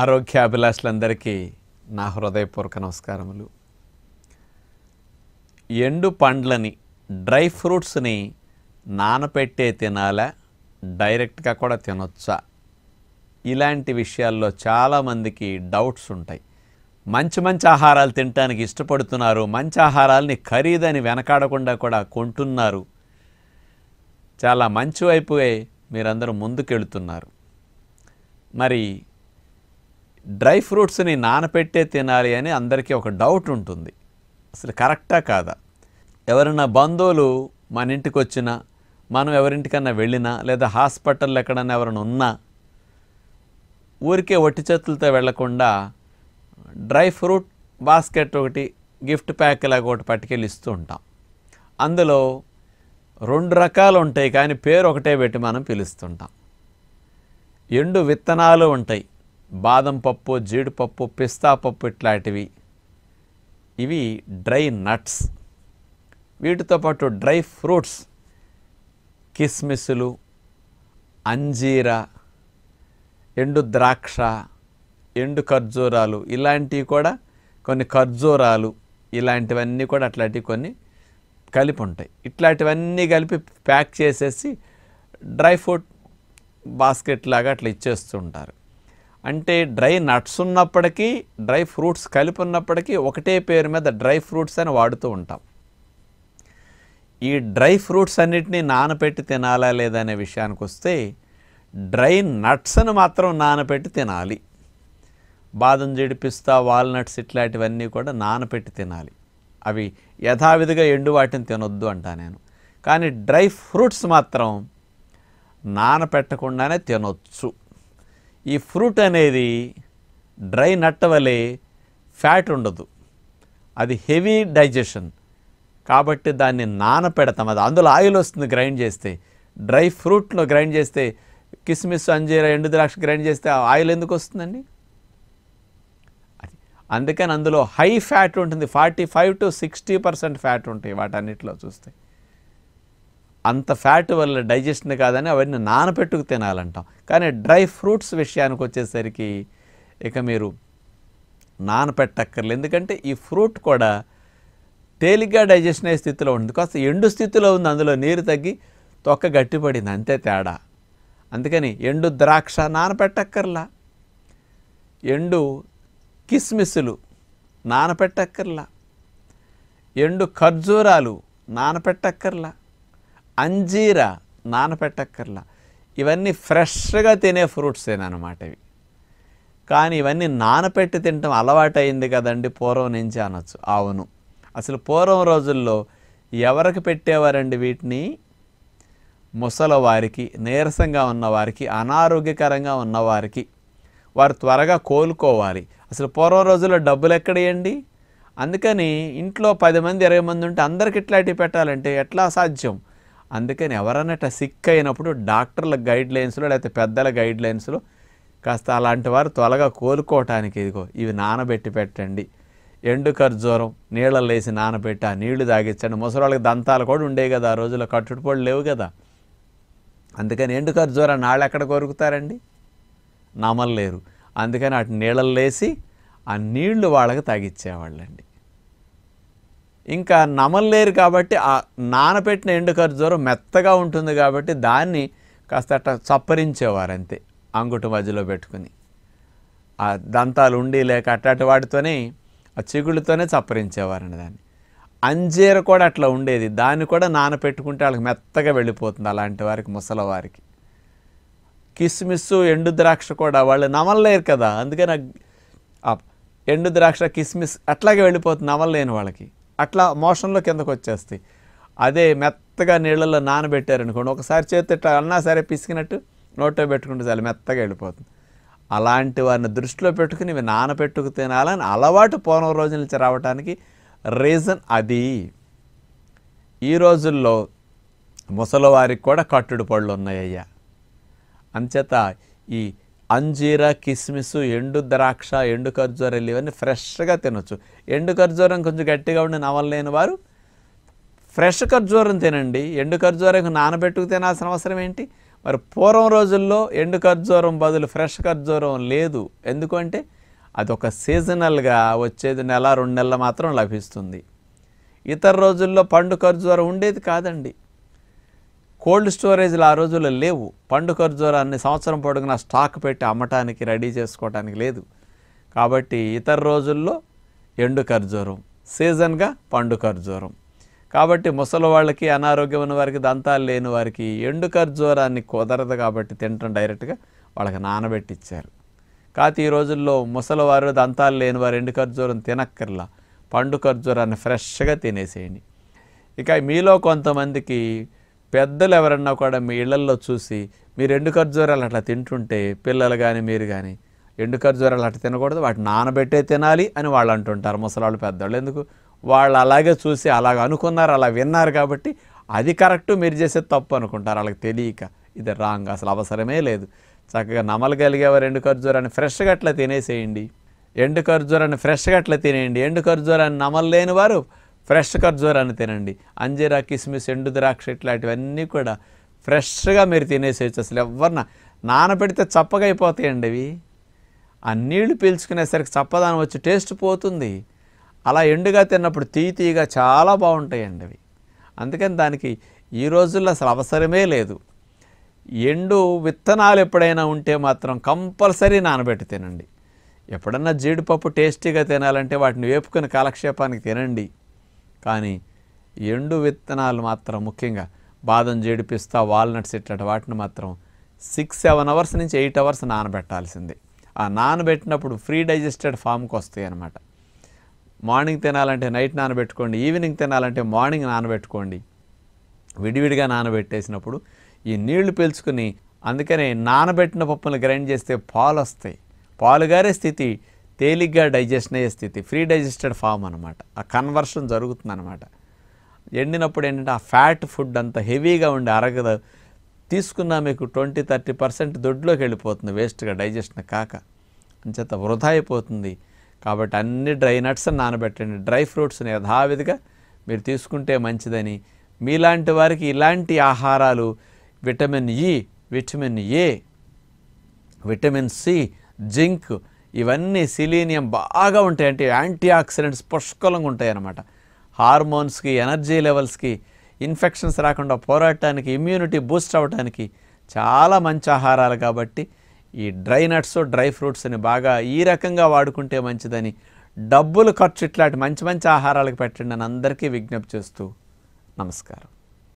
ఆరోగ్యాభిలాషులందరికీ నా హృదయపూర్వక నమస్కారములు ఎండు పండ్లని డ్రై ఫ్రూట్స్ని నానపెట్టే తినాలా డైరెక్ట్గా కూడా తినొచ్చా ఇలాంటి విషయాల్లో చాలామందికి డౌట్స్ ఉంటాయి మంచి మంచి ఆహారాలు తినడానికి ఇష్టపడుతున్నారు మంచి ఆహారాలని ఖరీదని వెనకాడకుండా కూడా కొంటున్నారు చాలా మంచి వైపువే మీరందరూ ముందుకెళ్తున్నారు మరి డ్రై ఫ్రూట్స్ని నానపెట్టే తినాలి అని అందరికీ ఒక డౌట్ ఉంటుంది అసలు కరెక్టా కాదా ఎవరైనా బంధువులు మన ఇంటికి వచ్చినా మనం ఎవరింటికన్నా వెళ్ళినా లేదా హాస్పిటల్ ఎక్కడన్నా ఎవరైనా ఉన్నా ఊరికే ఒట్టి చేతులతో వెళ్లకుండా డ్రై ఫ్రూట్ బాస్కెట్ ఒకటి గిఫ్ట్ ప్యాక్ లాగా ఒకటి పట్టుకెళ్ళి ఇస్తూ ఉంటాం అందులో రెండు రకాలు ఉంటాయి కానీ పేరు ఒకటే పెట్టి మనం పిలుస్తుంటాం ఎండు విత్తనాలు ఉంటాయి బాదం పప్పు జీడిపప్పు పిస్తా పప్పు ఇట్లాంటివి ఇవి డ్రై నట్స్ వీటితో పాటు డ్రై ఫ్రూట్స్ కిస్మిస్లు అంజీర ఎండు ద్రాక్ష ఎండు ఖర్జూరాలు ఇలాంటివి కూడా కొన్ని ఖర్జూరాలు ఇలాంటివన్నీ కూడా అట్లాంటివి కొన్ని కలిపి ఉంటాయి ఇట్లాంటివన్నీ కలిపి ప్యాక్ చేసేసి డ్రై ఫ్రూట్ బాస్కెట్ లాగా అట్లా ఇచ్చేస్తుంటారు అంటే డ్రై నట్స్ ఉన్నప్పటికీ డ్రై ఫ్రూట్స్ కలిపి ఉన్నప్పటికీ ఒకటే పేరు మీద డ్రై ఫ్రూట్స్ అని వాడుతూ ఉంటాం ఈ డ్రై ఫ్రూట్స్ అన్నిటినీ నానపెట్టి తినాలా లేదనే విషయానికి వస్తే డ్రై నట్స్ను మాత్రం నానపెట్టి తినాలి బాదం జీడి పిస్తా వాల్నట్స్ ఇట్లాంటివన్నీ కూడా నానపెట్టి తినాలి అవి యథావిధిగా ఎండు వాటిని తినొద్దు అంటా నేను కానీ డ్రై ఫ్రూట్స్ మాత్రం నానపెట్టకుండానే తినొచ్చు ఈ ఫ్రూట్ అనేది డ్రై నట్ట వలే ఫ్యాట్ ఉండదు అది హెవీ డైజెషన్ కాబట్టి దాన్ని నానపెడతాం అది అందులో ఆయిల్ వస్తుంది గ్రైండ్ చేస్తే డ్రై ఫ్రూట్లో గ్రైండ్ చేస్తే కిస్మిస్ అంజీర ఎండు ద్రాక్ష గ్రైండ్ చేస్తే ఆయిల్ ఎందుకు వస్తుందండి అది అందుకని అందులో హై ఫ్యాట్ ఉంటుంది forty five to sixty percent fat ఉంటాయి వాటన్నిటిలో చూస్తే అంత ఫ్యాట్ వల్ల డైజెషన్ కాదని అవన్నీ నానపెట్టుకు తినాలంటాం కానీ డ్రై ఫ్రూట్స్ విషయానికి వచ్చేసరికి ఇక మీరు నానపెట్టక్కర్లేదు ఎందుకంటే ఈ ఫ్రూట్ కూడా తేలిగ్గా డైజెషన్ అయ్యే స్థితిలో ఉంది కాస్త ఎండు స్థితిలో ఉంది అందులో నీరు తగ్గి తొక్క గట్టిపడింది అంతే తేడా అందుకని ఎండు ద్రాక్ష నానపెట్టక్కర్లా ఎండు కిస్మిస్లు నానపెట్టక్కర్లా ఎండు ఖర్జూరాలు నానపెట్టక్కర్లా అంజీర నానపెట్టక్కర్లా ఇవన్నీ ఫ్రెష్గా తినే ఫ్రూట్సేనమాట ఇవి కానీ ఇవన్నీ నానపెట్టి తినటం అలవాటైంది కదండి పూర్వం నుంచి అనొచ్చు అవును అసలు పూర్వం రోజుల్లో ఎవరికి పెట్టేవారండి వీటిని ముసలవారికి నీరసంగా ఉన్నవారికి అనారోగ్యకరంగా ఉన్నవారికి వారు త్వరగా కోలుకోవాలి అసలు పూర్వం రోజుల్లో డబ్బులు ఎక్కడేయండి అందుకని ఇంట్లో పది మంది ఇరవై మంది ఉంటే అందరికి ఇట్లాంటివి పెట్టాలంటే ఎట్లా సాధ్యం అందుకని ఎవరన్నట సిక్ అయినప్పుడు డాక్టర్ల గైడ్ లైన్స్లో లేకపోతే పెద్దల గైడ్ లైన్స్లో కాస్త అలాంటి వారు త్వరగా కోలుకోవటానికి ఇదిగో ఇవి నానబెట్టి పెట్టండి ఎండు ఖర్జూరం నీళ్ళలు వేసి నానబెట్టి ఆ నీళ్లు తాగించండి ముసలి దంతాలు కూడా ఉండేవి కదా ఆ రోజుల్లో కట్టుడుపోళ్ళు లేవు కదా అందుకని ఎండు ఖర్జూరం నాళ్ళు ఎక్కడ కొరుకుతారండి లేరు అందుకని అటు నీళ్ళల్లో వేసి ఆ నీళ్లు వాళ్ళకి తాగిచ్చేవాళ్ళండి ఇంకా నమలలేరు కాబట్టి ఆ నానపెట్టిన ఎండు ఖర్జూరం మెత్తగా ఉంటుంది కాబట్టి దాన్ని కాస్త అట్లా చప్పరించేవారంతే అంగుటి మధ్యలో పెట్టుకుని ఆ దంతాలు ఉండి లేక అట్టటి వాటితోనే ఆ చిగుళ్ళతోనే చప్పరించేవారండి దాన్ని అంజీర కూడా అట్లా ఉండేది దాన్ని కూడా నానపెట్టుకుంటే వాళ్ళకి మెత్తగా వెళ్ళిపోతుంది అలాంటి వారికి ముసలవారికి కిస్మిస్ ఎండు ద్రాక్ష కూడా వాళ్ళు నమలలేరు కదా అందుకని ఎండు ద్రాక్ష కిస్మిస్ అట్లాగే వెళ్ళిపోతుంది నమలలేని వాళ్ళకి అట్లా మోషన్లో కిందకు వచ్చేస్తాయి అదే మెత్తగా నీళ్ళల్లో నానబెట్టారనుకోండి ఒకసారి చేతి ఇట్లా అన్నా సరే పిసికినట్టు నోట్లో పెట్టుకుంటే చాలా మెత్తగా వెళ్ళిపోతుంది అలాంటి వారిని దృష్టిలో పెట్టుకుని ఇవి నానబెట్టుకు తినాలని అలవాటు పోనవ రోజు నుంచి రావడానికి రీజన్ అది ఈ రోజుల్లో ముసలివారికి కూడా కట్టుడు పళ్ళు ఉన్నాయ్యా అంచేత ఈ అంజీర కిస్మిస్ ఎండు ద్రాక్ష ఎండు ఖర్జూరాలు ఇవన్నీ ఫ్రెష్గా తినచ్చు ఎండు ఖర్జూరం కొంచెం గట్టిగా ఉండి నవలలేని వారు ఫ్రెష్ ఖర్జూరం తినండి ఎండు ఖర్జూరం నానబెట్టుకు తినాల్సిన అవసరం ఏంటి మరి పూర్వం రోజుల్లో ఎండు ఖర్జూరం బదులు ఫ్రెష్ ఖర్జూరం లేదు ఎందుకంటే అదొక సీజనల్గా వచ్చేది నెల రెండు నెలలు మాత్రం లభిస్తుంది ఇతర రోజుల్లో పండు ఖర్జూరం ఉండేది కాదండి కోల్డ్ స్టోరేజ్లు ఆ రోజుల్లో లేవు పండు ఖర్జూరాన్ని సంవత్సరం పొడుగున స్టాక్ పెట్టి అమ్మటానికి రెడీ చేసుకోవటానికి లేదు కాబట్టి ఇతర రోజుల్లో ఎండు ఖర్జూరం సీజన్గా పండు ఖర్జూరం కాబట్టి ముసలి వాళ్ళకి అనారోగ్యం ఉన్న వారికి దంతాలు లేని వారికి ఎండు ఖర్జూరాన్ని కుదరదు కాబట్టి తినటం డైరెక్ట్గా వాళ్ళకి నానబెట్టిచ్చారు కాకపోతే ఈ రోజుల్లో ముసలివారు దంతాలు లేని వారు ఎండు ఖర్జూరం తినక్కర్లా పండు ఖర్జూరాన్ని ఫ్రెష్గా తినేసేయండి ఇక మీలో కొంతమందికి పెద్దలు ఎవరన్నా కూడా మీ ఇళ్లల్లో చూసి మీరు ఎండు ఖర్జూరాలు అట్లా తింటుంటే పిల్లలు కానీ మీరు కానీ ఎండు ఖర్జూరాలు అట్లా తినకూడదు వాటిని నానబెట్టే తినాలి అని వాళ్ళు అంటుంటారు ముసలాళ్ళు పెద్దవాళ్ళు ఎందుకు వాళ్ళు అలాగే చూసి అలాగ అనుకున్నారు అలా విన్నారు కాబట్టి అది కరెక్ట్ మీరు చేసే తప్పు అనుకుంటారు వాళ్ళకి తెలియక ఇది రాంగ్ అసలు అవసరమే లేదు చక్కగా కలిగేవారు ఎండు ఖర్జూరాన్ని ఫ్రెష్గా అట్లా తినేసేయండి ఎండు ఖర్జూరాన్ని ఫ్రెష్గా అట్లా తినేయండి ఎండు ఖర్జూరాన్ని నమలలేని వారు ఫ్రెష్ ఖర్జూరాన్ని తినండి అంజీరా కిస్మిస్ ఎండు ద్రాక్ష ఇట్లాంటివన్నీ కూడా ఫ్రెష్గా మీరు తినేసేయచ్చు అసలు ఎవరిన నానబెడితే చప్పగా అయిపోతాయండి అవి ఆ నీళ్లు పీల్చుకునేసరికి చప్పదానం వచ్చి టేస్ట్ పోతుంది అలా ఎండుగా తిన్నప్పుడు తీ తీయగా చాలా బాగుంటాయండి అవి అందుకని దానికి ఈ రోజుల్లో అసలు అవసరమే లేదు ఎండు విత్తనాలు ఎప్పుడైనా ఉంటే మాత్రం కంపల్సరీ నానబెట్టి తినండి ఎప్పుడన్నా జీడిపప్పు టేస్టీగా తినాలంటే వాటిని వేపుకొని కాలక్షేపానికి తినండి కానీ ఎండు విత్తనాలు మాత్రం ముఖ్యంగా బాదం జేడిపిస్తా వాల్నట్స్ ఇట్లాంటి వాటిని మాత్రం సిక్స్ సెవెన్ అవర్స్ నుంచి ఎయిట్ అవర్స్ నానబెట్టాల్సిందే ఆ నానబెట్టినప్పుడు ఫ్రీ డైజెస్టెడ్ ఫామ్కి వస్తాయి అనమాట మార్నింగ్ తినాలంటే నైట్ నానబెట్టుకోండి ఈవినింగ్ తినాలంటే మార్నింగ్ నానబెట్టుకోండి విడివిడిగా నానబెట్టేసినప్పుడు ఈ నీళ్లు పీల్చుకుని అందుకనే నానబెట్టిన పప్పులు గ్రైండ్ చేస్తే పాలు వస్తాయి పాలుగారే స్థితి తేలిగ్గా డైజెషన్ అయ్యే స్థితి ఫ్రీ డైజెస్టెడ్ ఫామ్ అనమాట ఆ కన్వర్షన్ జరుగుతుంది అనమాట ఎండినప్పుడు ఏంటంటే ఆ ఫ్యాట్ ఫుడ్ అంత హెవీగా ఉండి అరగదు తీసుకున్నా మీకు ట్వంటీ థర్టీ పర్సెంట్ దొడ్లోకి వెళ్ళిపోతుంది వేస్ట్గా డైజెషన్ కాక అంచేత వృధా అయిపోతుంది కాబట్టి అన్ని డ్రై నట్స్ నానబెట్టండి డ్రై ఫ్రూట్స్ని యథావిధిగా మీరు తీసుకుంటే మంచిదని మీలాంటి వారికి ఇలాంటి ఆహారాలు vitamin E vitamin A vitamin C zinc ఇవన్నీ సిలీనియం బాగా ఉంటాయి అంటే యాంటీ ఆక్సిడెంట్స్ పుష్కలంగా ఉంటాయి అన్నమాట హార్మోన్స్కి ఎనర్జీ లెవెల్స్కి ఇన్ఫెక్షన్స్ రాకుండా పోరాటానికి ఇమ్యూనిటీ బూస్ట్ అవ్వడానికి చాలా మంచి ఆహారాలు కాబట్టి ఈ డ్రై నట్స్ డ్రై ఫ్రూట్స్ని బాగా ఈ రకంగా వాడుకుంటే మంచిదని డబ్బులు ఖర్చు ఇట్లాంటి మంచి మంచి ఆహారాలకు పెట్టండి అని అందరికీ విజ్ఞప్తి చేస్తూ నమస్కారం